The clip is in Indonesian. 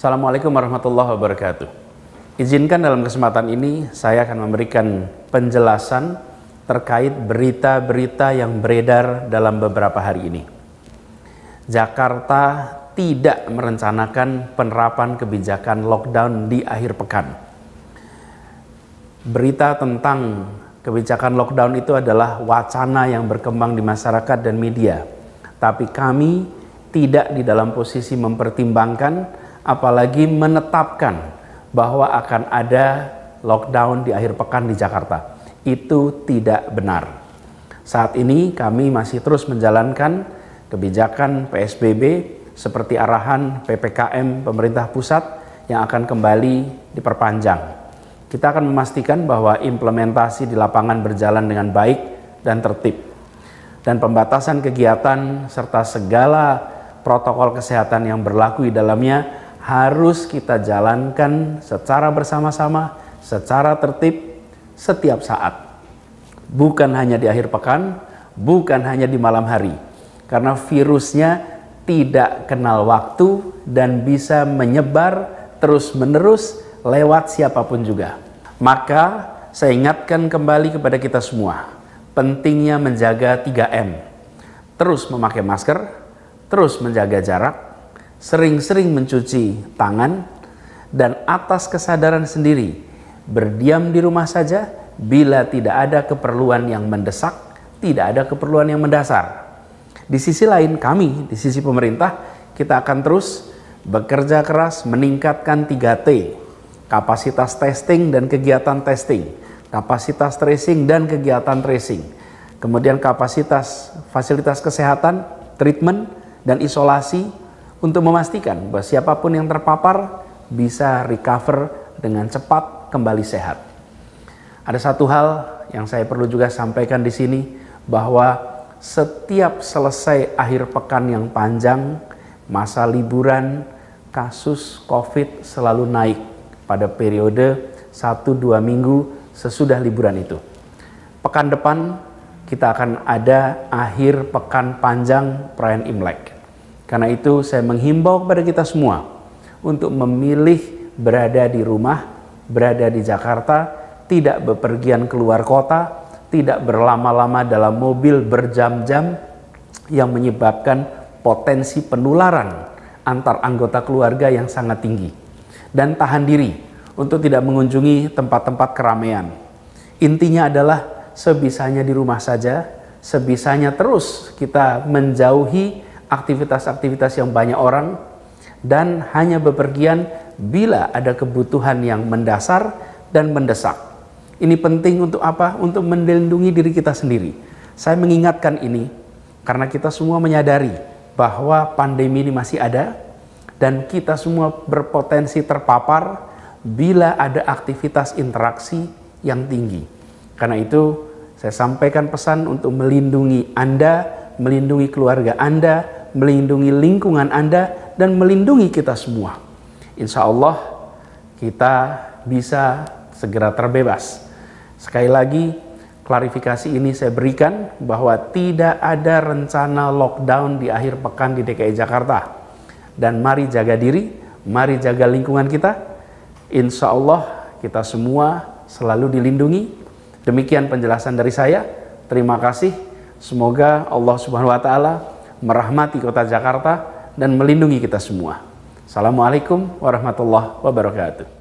Assalamualaikum warahmatullahi wabarakatuh. Izinkan dalam kesempatan ini saya akan memberikan penjelasan terkait berita-berita yang beredar dalam beberapa hari ini. Jakarta tidak merencanakan penerapan kebijakan lockdown di akhir pekan. Berita tentang kebijakan lockdown itu adalah wacana yang berkembang di masyarakat dan media. Tapi kami tidak di dalam posisi mempertimbangkan apalagi menetapkan bahwa akan ada lockdown di akhir pekan di Jakarta. Itu tidak benar. Saat ini kami masih terus menjalankan kebijakan PSBB seperti arahan PPKM pemerintah pusat yang akan kembali diperpanjang. Kita akan memastikan bahwa implementasi di lapangan berjalan dengan baik dan tertib. Dan pembatasan kegiatan serta segala protokol kesehatan yang berlaku di dalamnya harus kita jalankan secara bersama-sama, secara tertib, setiap saat. Bukan hanya di akhir pekan, bukan hanya di malam hari. Karena virusnya tidak kenal waktu dan bisa menyebar terus-menerus lewat siapapun juga. Maka saya ingatkan kembali kepada kita semua, pentingnya menjaga 3M. Terus memakai masker, terus menjaga jarak, sering-sering mencuci tangan, dan atas kesadaran sendiri berdiam di rumah saja bila tidak ada keperluan yang mendesak, tidak ada keperluan yang mendasar. Di sisi lain kami, di sisi pemerintah, kita akan terus bekerja keras meningkatkan 3T, kapasitas testing dan kegiatan testing, kapasitas tracing dan kegiatan tracing, kemudian kapasitas fasilitas kesehatan, treatment, dan isolasi untuk memastikan bahwa siapapun yang terpapar bisa recover dengan cepat kembali sehat. Ada satu hal yang saya perlu juga sampaikan di sini bahwa setiap selesai akhir pekan yang panjang, masa liburan, kasus COVID selalu naik pada periode 1-2 minggu sesudah liburan itu. Pekan depan kita akan ada akhir pekan panjang perayaan Imlek. Karena itu saya menghimbau kepada kita semua untuk memilih berada di rumah, berada di Jakarta, tidak bepergian keluar kota, tidak berlama-lama dalam mobil berjam-jam yang menyebabkan potensi penularan antar anggota keluarga yang sangat tinggi. Dan tahan diri untuk tidak mengunjungi tempat-tempat keramaian. Intinya adalah sebisanya di rumah saja, sebisanya terus kita menjauhi aktivitas-aktivitas yang banyak orang, dan hanya bepergian bila ada kebutuhan yang mendasar dan mendesak. Ini penting untuk apa? Untuk melindungi diri kita sendiri. Saya mengingatkan ini karena kita semua menyadari bahwa pandemi ini masih ada dan kita semua berpotensi terpapar bila ada aktivitas interaksi yang tinggi. Karena itu saya sampaikan pesan untuk melindungi Anda, melindungi keluarga Anda, melindungi lingkungan Anda, dan melindungi kita semua. Insya Allah kita bisa segera terbebas. Sekali lagi, klarifikasi ini saya berikan bahwa tidak ada rencana lockdown di akhir pekan di DKI Jakarta. Dan mari jaga diri, mari jaga lingkungan kita. Insya Allah kita semua selalu dilindungi. Demikian penjelasan dari saya. Terima kasih. Semoga Allah Subhanahu wa taala merahmati kota Jakarta, dan melindungi kita semua. Assalamualaikum warahmatullahi wabarakatuh.